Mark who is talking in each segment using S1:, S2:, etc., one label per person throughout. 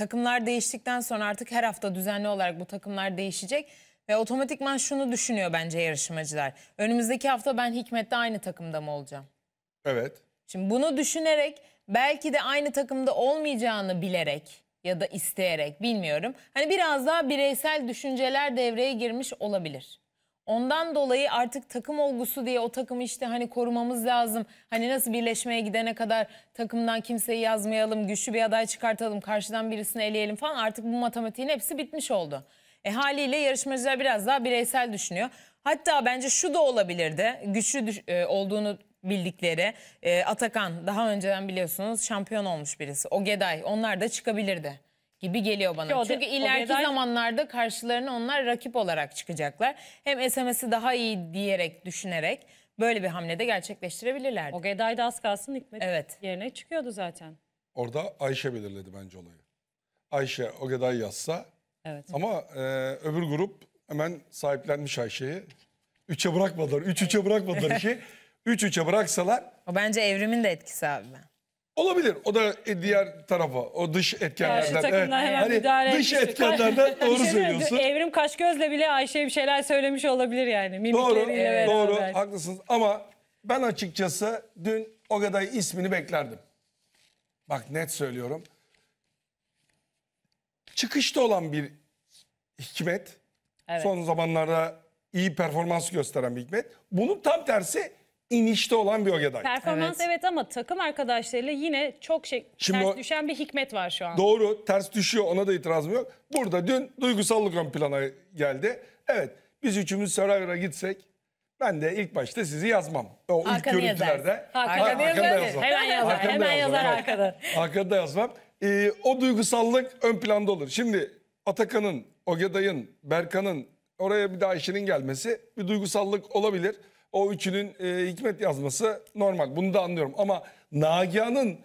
S1: takımlar değiştikten sonra artık her hafta düzenli olarak bu takımlar değişecek. Ve otomatikman şunu düşünüyor bence yarışmacılar. Önümüzdeki hafta ben Hikmet'te aynı takımda mı olacağım? Evet. Şimdi bunu düşünerek belki de aynı takımda olmayacağını bilerek ya da isteyerek bilmiyorum. Hani biraz daha bireysel düşünceler devreye girmiş olabilir. Ondan dolayı artık takım olgusu diye o takımı işte hani korumamız lazım. Hani nasıl birleşmeye gidene kadar takımdan kimseyi yazmayalım, güçlü bir aday çıkartalım, karşıdan birisini eleyelim falan. Artık bu matematiğin hepsi bitmiş oldu. E haliyle yarışmacılar biraz daha bireysel düşünüyor. Hatta bence şu da olabilirdi. Güçlü e, olduğunu bildikleri e, Atakan daha önceden biliyorsunuz şampiyon olmuş birisi. O Geday onlar da çıkabilirdi gibi geliyor bana. Ki Çünkü ileriki medal... zamanlarda karşılarına onlar rakip olarak çıkacaklar. Hem SMS'i daha iyi diyerek, düşünerek böyle bir hamlede gerçekleştirebilirlerdi. O Geday
S2: da az kalsın Hikmet evet. yerine çıkıyordu zaten.
S3: Orada Ayşe belirledi bence olayı. Ayşe o Geday yazsa evet. ama e, öbür grup hemen sahiplenmiş Ayşe'yi. Üçe bırakmadılar, üç üçe bırakmadılar ki Üç üçe bıraksalar... O bence evrimin de etkisi abi ben. Olabilir. O da diğer tarafa, o dış Karşı etkenlerden. Evet. hemen hani müdahale Hani dış etmiştir. etkenlerden şey doğru söylüyorsun.
S2: Evrim kaç gözle bile Ayşe'ye bir şeyler söylemiş olabilir yani. Doğru, Mimikleriyle doğru, haklısınız.
S3: Ama ben açıkçası dün o kadar ismini beklerdim. Bak net söylüyorum. Çıkışta olan bir Hikmet, Evet. son zamanlarda iyi performans gösteren bir Hikmet. Bunun tam tersi inişte olan bir Ogeday. Performans evet.
S2: evet ama takım arkadaşlarıyla yine çok şey Şimdi ters o- düşen bir hikmet var şu an.
S3: Doğru ters düşüyor ona da itirazım yok. Burada dün duygusallık ön plana geldi. Evet biz üçümüz Sarayır'a gitsek ben de ilk başta sizi yazmam. O ilk Hakan'ı görüntülerde. yazarsın. Hakan'ı Hakan'ı yazar. Hemen yazar, Hakan'ı hemen yazar evet. arkada. Arkada yazmam. Ee, o duygusallık ön planda olur. Şimdi Atakan'ın, Ogeday'ın, Berkan'ın oraya bir daha işinin gelmesi bir duygusallık olabilir. O üçünün e, Hikmet yazması normal. Bunu da anlıyorum. Ama Nagihan'ın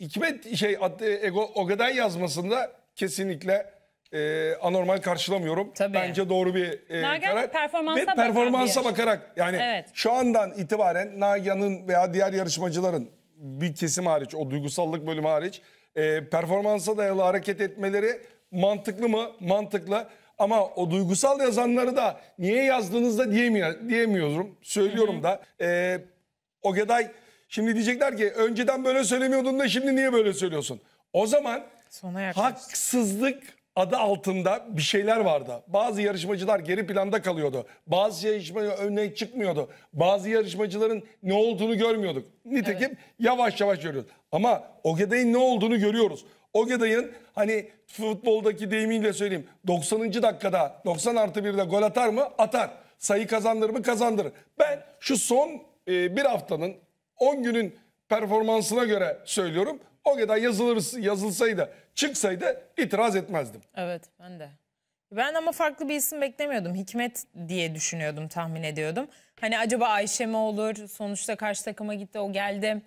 S3: Hikmet şey adı Ego Ogaday yazmasında kesinlikle e, anormal karşılamıyorum. Tabii. Bence doğru bir e, karar.
S2: performansa Ve bakan bir-
S3: bakarak yani Evet. şu andan itibaren Nagihan'ın veya diğer yarışmacıların bir kesim hariç o duygusallık bölümü hariç e, performansa dayalı hareket etmeleri mantıklı mı? Mantıklı. Ama o duygusal yazanları da niye yazdığınızda diyemiyor, diyemiyorum. Söylüyorum Hı -hı. da. E, ee, Ogeday şimdi diyecekler ki önceden böyle söylemiyordun da şimdi niye böyle söylüyorsun? O zaman Sona haksızlık adı altında bir şeyler vardı. Bazı yarışmacılar geri planda kalıyordu. Bazı yarışmacı öne çıkmıyordu. Bazı yarışmacıların ne olduğunu görmüyorduk. Nitekim evet. yavaş yavaş görüyoruz. Ama o Ogeday'ın ne olduğunu görüyoruz. O Ogeday'ın hani futboldaki deyimiyle söyleyeyim 90. dakikada 90 artı 1'de gol atar mı? Atar. Sayı kazandır mı? Kazandırır. Ben şu son e, bir haftanın 10 günün performansına göre söylüyorum. Ogeday yazılır, yazılsaydı çıksaydı itiraz etmezdim.
S1: Evet ben de. Ben ama farklı bir isim beklemiyordum. Hikmet diye düşünüyordum, tahmin ediyordum. Hani acaba Ayşe mi olur? Sonuçta karşı takıma gitti, o geldi.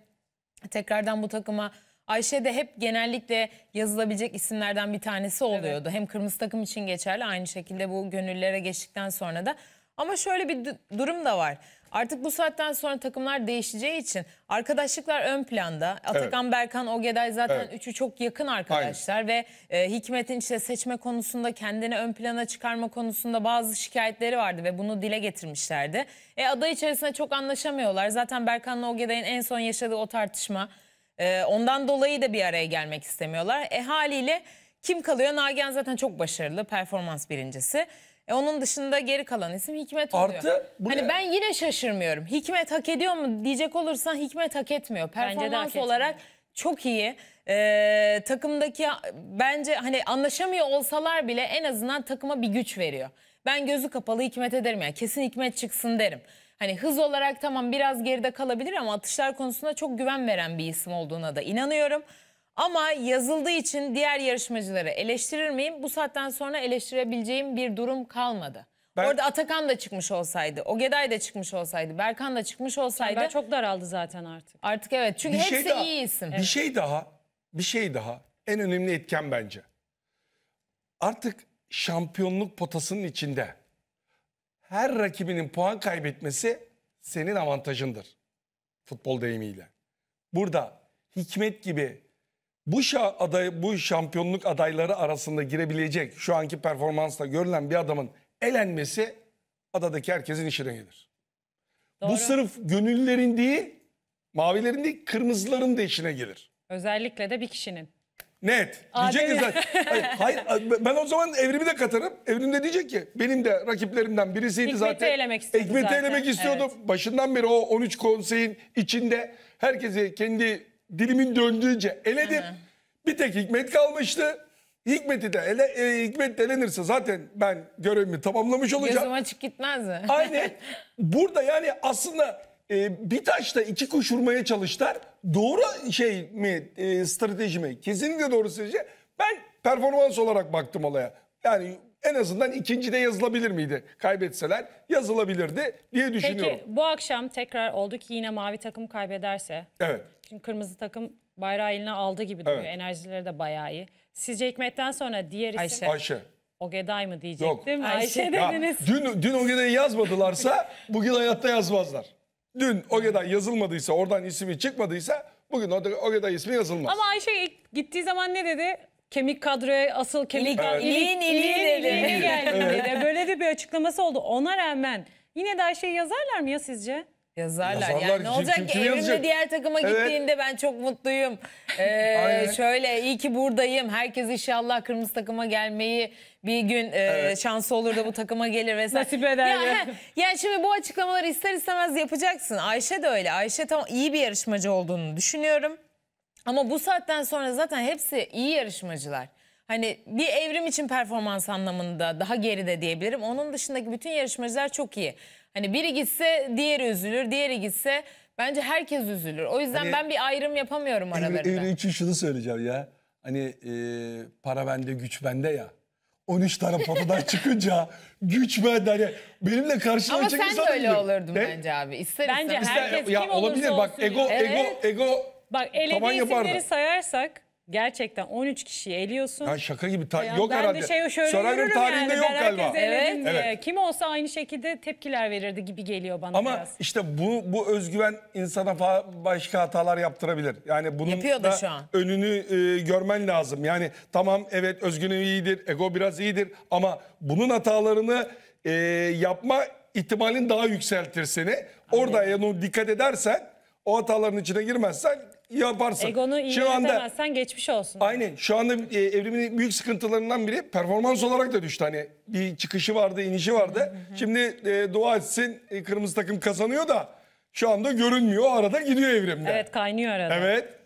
S1: Tekrardan bu takıma Ayşe de hep genellikle yazılabilecek isimlerden bir tanesi oluyordu. Hem kırmızı takım için geçerli aynı şekilde bu gönüllere geçtikten sonra da. Ama şöyle bir durum da var. Artık bu saatten sonra takımlar değişeceği için arkadaşlıklar ön planda. Atakan, Berkan, Ogeday zaten Evet. üçü çok yakın arkadaşlar ve e, Hikmet'in işte seçme konusunda kendini ön plana çıkarma konusunda bazı şikayetleri vardı ve bunu dile getirmişlerdi. E aday içerisinde çok anlaşamıyorlar. Zaten Berkan'la Ogeday'ın en son yaşadığı o tartışma e, ondan dolayı da bir araya gelmek istemiyorlar. E haliyle kim kalıyor? Nagihan zaten çok başarılı. Performans birincisi. E onun dışında geri kalan isim Hikmet oluyor. Artı bu hani ne? ben yine şaşırmıyorum. Hikmet hak ediyor mu diyecek olursan Hikmet hak etmiyor. Performans bence de etmiyor. olarak çok iyi. Ee, takımdaki bence hani anlaşamıyor olsalar bile en azından takıma bir güç veriyor. Ben gözü kapalı Hikmet ederim yani kesin Hikmet çıksın derim hani hız olarak tamam biraz geride kalabilir ama atışlar konusunda çok güven veren bir isim olduğuna da inanıyorum. Ama yazıldığı için diğer yarışmacıları eleştirir miyim? Bu saatten sonra eleştirebileceğim bir durum kalmadı. Ben... Orada Atakan da çıkmış olsaydı, Ogeday da çıkmış olsaydı, Berkan da çıkmış olsaydı. Ben çok daraldı zaten artık.
S3: Artık evet çünkü bir şey hepsi şey daha, iyi isim. Bir evet. şey daha, bir şey daha en önemli etken bence. Artık şampiyonluk potasının içinde her rakibinin puan kaybetmesi senin avantajındır. Futbol deyimiyle. Burada Hikmet gibi bu aday bu şampiyonluk adayları arasında girebilecek şu anki performansla görülen bir adamın elenmesi adadaki herkesin işine gelir. Doğru. Bu sırf gönüllerin değil, mavilerin değil, kırmızıların da işine gelir.
S2: Özellikle de bir kişinin.
S3: Net. Diyecek ki zaten. Hayır, hayır, ben o zaman evrimi de katarım. Evrimde diyecek ki benim de rakiplerimden birisiydi Hikmet'i zaten. elemek istiyordu Hikmet'i elemek istiyordum. Başından beri o 13 konseyin içinde herkesi kendi dilimin döndüğünce eledim. Hı. Bir tek Hikmet kalmıştı. Hikmet'i de ele, e, Hikmet de zaten ben görevimi tamamlamış olacağım. Gözüm
S1: açık gitmez mi? Aynen.
S3: Burada yani aslında e, bir taşla iki kuş vurmaya çalıştılar. Doğru şey mi e, strateji mi? Kesinlikle doğru strateji. Ben performans olarak baktım olaya. Yani en azından ikinci de yazılabilir miydi? Kaybetseler yazılabilirdi diye düşünüyorum. Peki
S2: bu akşam tekrar oldu ki yine mavi takım kaybederse. Evet. Çünkü kırmızı takım bayrağı eline aldı gibi duruyor. Evet. Enerjileri de bayağı iyi. Sizce Hikmet'ten sonra diğer isim... Ayşe. Ayşe. Ogeday mı diyecektim? Ayşe, Ayşe dediniz.
S3: Ya, dün, dün Ogeday'ı yazmadılarsa bugün hayatta yazmazlar dün Ogeda yazılmadıysa oradan ismi çıkmadıysa bugün Ogeda ismi yazılmaz.
S2: Ama Ayşe ilk gittiği zaman ne dedi? Kemik kadroya asıl kemik kadro. Evet. İliğin geldi dedi. Böyle de bir açıklaması oldu. Ona rağmen yine de Ayşe'yi yazarlar mı ya sizce? Yazarlar. Yazarlar. Yani ne olacak kim, ki kim yazacak? evrimle diğer
S1: takıma Evet. gittiğinde ben çok mutluyum. Ee, şöyle iyi ki buradayım. Herkes inşallah kırmızı takıma gelmeyi bir gün e, şansı olur da bu takıma gelir vesaire. Nasip eder Ya, ya. he, yani şimdi bu açıklamaları ister istemez yapacaksın. Ayşe de öyle. Ayşe tam iyi bir yarışmacı olduğunu düşünüyorum. Ama bu saatten sonra zaten hepsi iyi yarışmacılar. Hani bir evrim için performans anlamında daha geride diyebilirim. Onun dışındaki bütün yarışmacılar çok iyi. Hani biri gitse diğeri üzülür, diğeri gitse bence herkes üzülür. O yüzden Hani- ben bir ayrım yapamıyorum Evri, aralarında. evri
S3: için şunu söyleyeceğim ya. Hani e, para bende güç bende ya. 13 tane potadan çıkınca güç bende. Hani benimle karşılaşacak Ama sen de öyle olurdun bence abi. İster Bence istemez. her- Herkes kim olursa bak olsun ego ego Evet. ego
S2: Bak elediği isimleri sayarsak Gerçekten 13 kişiyi eliyorsun. Ya şaka gibi ta- yok ben herhalde. de şey şöyle Survivor tarihinde yani. yok herkes galiba. elenince. Evet. Kim olsa aynı şekilde tepkiler verirdi gibi geliyor bana Ama biraz.
S3: işte bu bu özgüven insana başka hatalar yaptırabilir. Yani bunun Yapıyor da şu an. önünü e, görmen lazım. Yani tamam evet özgüven iyidir, ego biraz iyidir ama bunun hatalarını e, yapma ihtimalin daha yükseltir seni. Orada yani dikkat edersen o hataların içine girmezsen yaparsa. Egonu iyi şu
S2: geçmiş olsun.
S3: Aynen şu anda e, evrimin büyük sıkıntılarından biri performans olarak da düştü. Hani bir çıkışı vardı, inişi vardı. Şimdi e, dua etsin e, kırmızı takım kazanıyor da şu anda görünmüyor. O arada gidiyor evrimde. Evet kaynıyor arada. Evet.